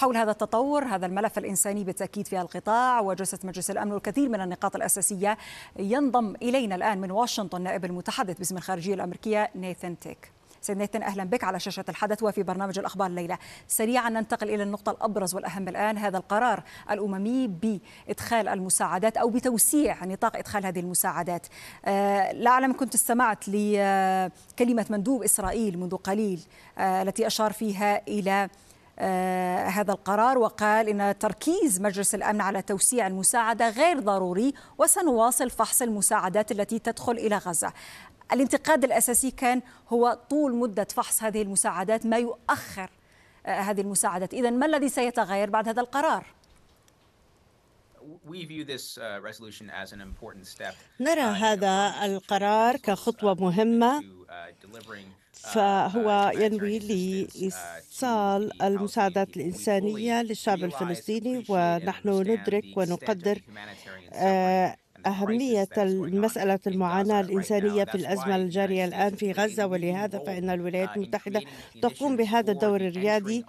حول هذا التطور هذا الملف الإنساني بالتأكيد في القطاع وجلسة مجلس الأمن والكثير من النقاط الأساسية ينضم إلينا الآن من واشنطن نائب المتحدث باسم الخارجية الأمريكية نيثن تيك سيد نيثن أهلا بك على شاشة الحدث وفي برنامج الأخبار الليلة سريعا ننتقل إلى النقطة الأبرز والأهم الآن هذا القرار الأممي بإدخال المساعدات أو بتوسيع نطاق إدخال هذه المساعدات آه، لا أعلم كنت استمعت لكلمة مندوب إسرائيل منذ قليل آه، التي أشار فيها إلى آه، هذا القرار وقال إن تركيز مجلس الأمن على توسيع المساعدة غير ضروري وسنواصل فحص المساعدات التي تدخل إلى غزة الانتقاد الأساسي كان هو طول مدة فحص هذه المساعدات ما يؤخر آه، هذه المساعدات إذا ما الذي سيتغير بعد هذا القرار؟ Uh, نرى uh, هذا القرار كخطوة uh, مهمة فهو ينوي لإيصال المساعدات الإنسانية للشعب الفلسطيني ونحن ندرك ونقدر أهمية مسألة المعاناة الإنسانية في الأزمة الجارية الآن في غزة ولهذا فإن الولايات uh, المتحدة تقوم بهذا الدور الريادي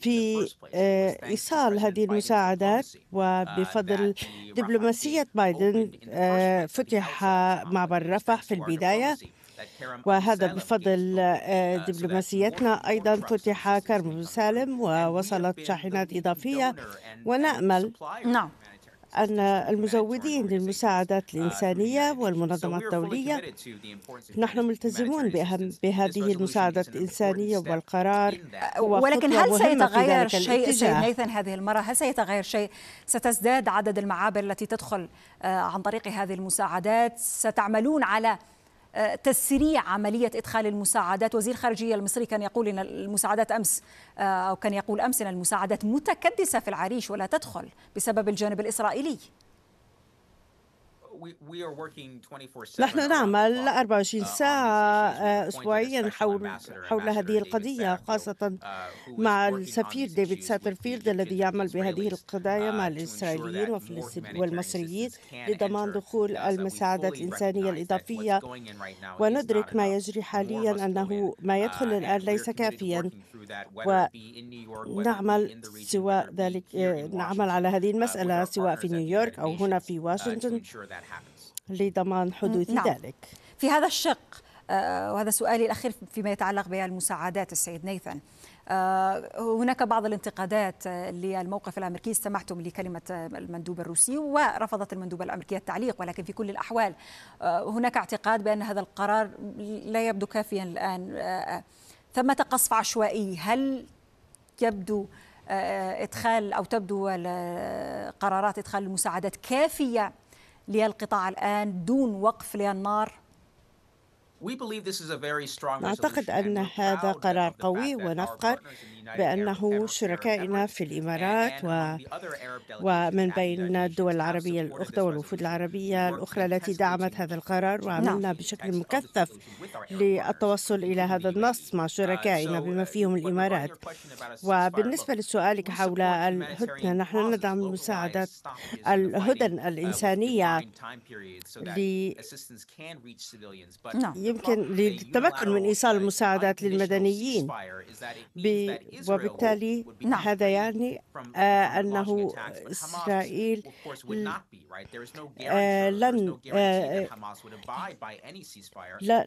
في uh, إيصال هذه المساعدات uh, وبفضل دبلوماسية بايدن آه، فتح معبر رفح في البداية وهذا بفضل آه، دبلوماسيتنا أيضا فتح كرم سالم ووصلت شاحنات إضافية ونأمل نعم أن المزودين للمساعدات الإنسانية والمنظمات الدولية نحن ملتزمون بأهم بهذه المساعدات الإنسانية والقرار ولكن هل سيتغير شيء نيثن هذه المرة هل سيتغير شيء ستزداد عدد المعابر التي تدخل آه، عن طريق هذه المساعدات ستعملون على آه، تسريع عملية إدخال المساعدات وزير الخارجية المصري كان يقول إن المساعدات أمس آه، أو كان يقول أمس إن المساعدات متكدسة في العريش ولا تدخل بسبب الجانب الإسرائيلي نحن نعمل 24 uh, ساعة uh, أسبوعيا حول حول هذه القضية uh, خاصة مع السفير ديفيد ساترفيلد الذي يعمل بهذه القضايا مع الإسرائيليين والمصريين لضمان دخول المساعدات الإنسانية الإضافية وندرك ما يجري حاليا أنه ما يدخل الآن ليس كافيا ونعمل سواء ذلك نعمل على هذه المسألة سواء في نيويورك أو هنا في واشنطن لضمان حدوث نعم. ذلك في هذا الشق آه، وهذا سؤالي الأخير فيما يتعلق بالمساعدات السيد نيثن آه، هناك بعض الانتقادات للموقف الامريكي استمعتم لكلمه المندوب الروسي ورفضت المندوبه الامريكيه التعليق ولكن في كل الاحوال آه، هناك اعتقاد بان هذا القرار لا يبدو كافيا الان ثمه قصف عشوائي هل يبدو ادخال او تبدو قرارات ادخال المساعدات كافيه للقطاع الآن دون وقف للنار نعتقد أن هذا قرار قوي ونفخر بأنه شركائنا في الإمارات و... ومن بين الدول العربية الأخرى والوفود العربية الأخرى التي دعمت هذا القرار وعملنا بشكل مكثف للتوصل إلى هذا النص مع شركائنا بما uh, فيهم الإمارات وبالنسبة لسؤالك حول الهدنة نحن ندعم مساعدة الهدن uh, الإنسانية ل... يمكن للتمكن من إيصال المساعدات للمدنيين وبالتالي نعم. هذا يعني آه، أنه إسرائيل آه، لن آه،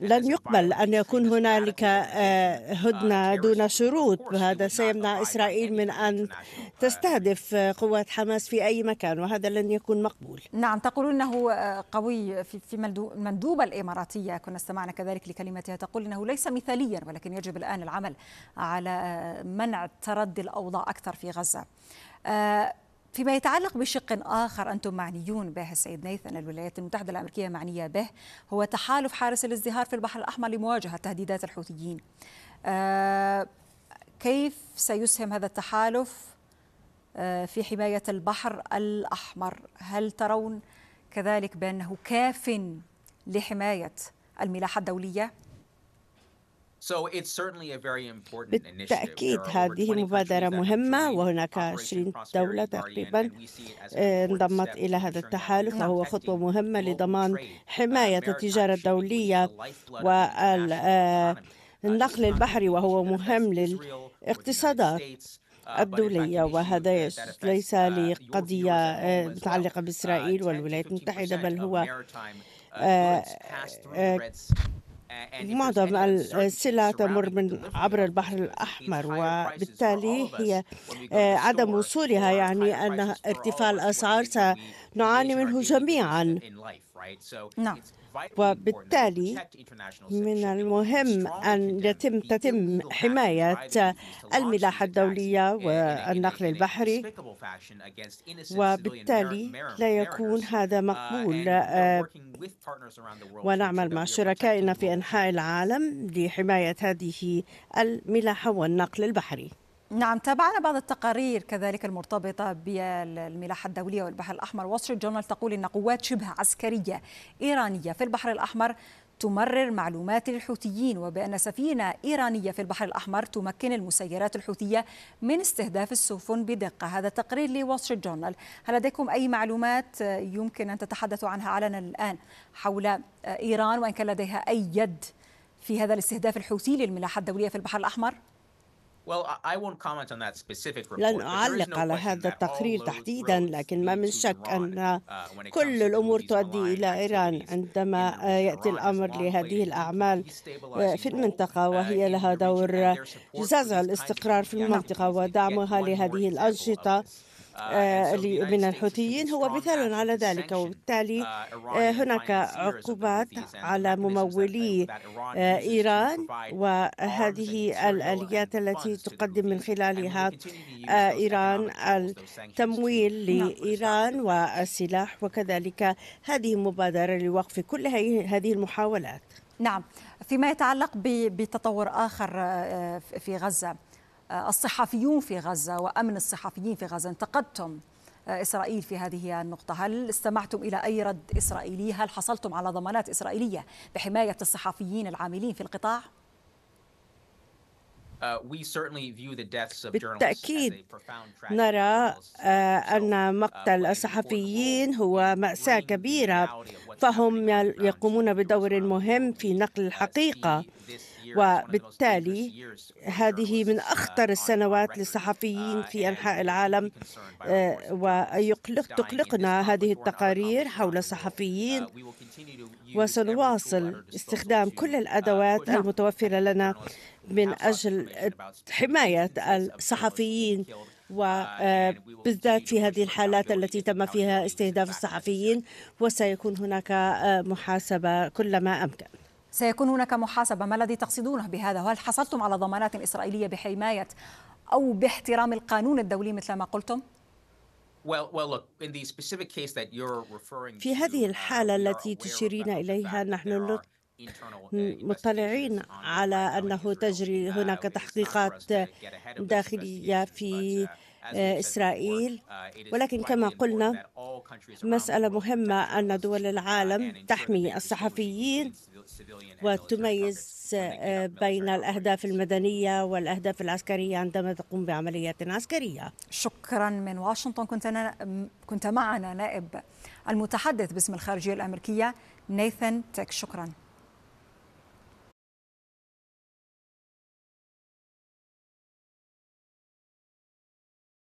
لن يقبل أن يكون هنالك uh, هدنة دون شروط وهذا سيمنع إسرائيل من أن uh, تستهدف قوات حماس في أي مكان وهذا لن يكون مقبول نعم تقولون أنه قوي في مندوب الإماراتية كنا استمعنا كذلك لكلمتها تقول انه ليس مثاليا ولكن يجب الان العمل على منع تردي الاوضاع اكثر في غزه. آه، فيما يتعلق بشق آخر أنتم معنيون به السيد نيثن الولايات المتحدة الأمريكية معنية به هو تحالف حارس الازدهار في البحر الأحمر لمواجهة تهديدات الحوثيين آه، كيف سيسهم هذا التحالف آه، في حماية البحر الأحمر هل ترون كذلك بأنه كاف لحماية الملاحة الدولية؟ بالتأكيد هذه مبادرة مهمة وهناك 20 دولة تقريبا آه، انضمت إلى هذا التحالف وهو خطوة مهمة لضمان uh, حماية التجارة الدولية والنقل آه، uh, البحري وهو مهم للاقتصادات uh, الدولية وهذا ليس لقضية آه، متعلقة بإسرائيل والولايات المتحدة بل هو آه، آه، معظم السلع تمر من عبر البحر الأحمر وبالتالي هي آه، عدم وصولها يعني أن ارتفاع الأسعار سنعاني منه جميعا نعم وبالتالي من المهم أن يتم تتم حماية الملاحة الدولية والنقل البحري وبالتالي لا يكون هذا مقبول آه، ونعمل مع شركائنا في أنحاء العالم لحماية هذه الملاحة والنقل البحري نعم تابعنا بعض التقارير كذلك المرتبطة بالملاحة الدولية والبحر الأحمر وستريت جورنال تقول أن قوات شبه عسكرية إيرانية في البحر الأحمر تمرر معلومات للحوثيين وبأن سفينة إيرانية في البحر الأحمر تمكن المسيرات الحوثية من استهداف السفن بدقة هذا تقرير لوستريت جورنال هل لديكم أي معلومات يمكن أن تتحدثوا عنها علنا الآن حول إيران وإن كان لديها أي يد في هذا الاستهداف الحوثي للملاحة الدولية في البحر الأحمر؟ لن أعلق على هذا التقرير تحديدا لكن ما من شك أن uh, كل الأمور تؤدي إلى إيران عندما يأتي الأمر لهذه الأعمال في المنطقة uh, وهي لها دور جزازة الاستقرار في المنطقة ودعمها لهذه الأنشطة آه، آه، من الحوثيين هو مثال على ذلك وبالتالي uh, آه، هناك عقوبات على ممولي إيران وهذه الآليات التي تقدم من خلالها إيران التمويل لإيران والسلاح وكذلك هذه مبادرة لوقف كل هذه المحاولات نعم فيما يتعلق بتطور آخر في غزة آه، الصحفيون في غزة وأمن الصحفيين في غزة انتقدتم آه، إسرائيل في هذه النقطة هل استمعتم إلى أي رد إسرائيلي هل حصلتم على ضمانات إسرائيلية بحماية الصحفيين العاملين في القطاع؟ uh, بالتأكيد نرى uh, uh, أن مقتل الصحفيين هو مأساة كبيرة فهم يقومون بدور مهم في نقل الحقيقة وبالتالي هذه من أخطر السنوات للصحفيين في أنحاء العالم آه، وتقلقنا هذه التقارير حول الصحفيين وسنواصل استخدام كل الأدوات نعم. المتوفرة لنا من نعم، أجل حماية الصحفيين وبالذات آه، في هذه الحالات التي تم فيها استهداف الصحفيين وسيكون هناك آه، محاسبة كلما أمكن سيكون هناك محاسبة ما الذي تقصدونه بهذا وهل حصلتم على ضمانات إسرائيلية بحماية أو باحترام القانون الدولي مثل ما قلتم؟ في هذه uh, الحالة التي تشيرين إليها نحن مطلعين على أنه تجري uh, هناك تحقيقات داخلية في uh, آه، إسرائيل uh, ولكن كما قلنا مسألة مهمة أن دول العالم تحمي الصحفيين وتميز آه، بين الأهداف المدنية والأهداف العسكرية عندما تقوم بعمليات عسكرية شكرا من واشنطن كنت, أنا كنت معنا نائب المتحدث باسم الخارجية الأمريكية نيثن تك شكرا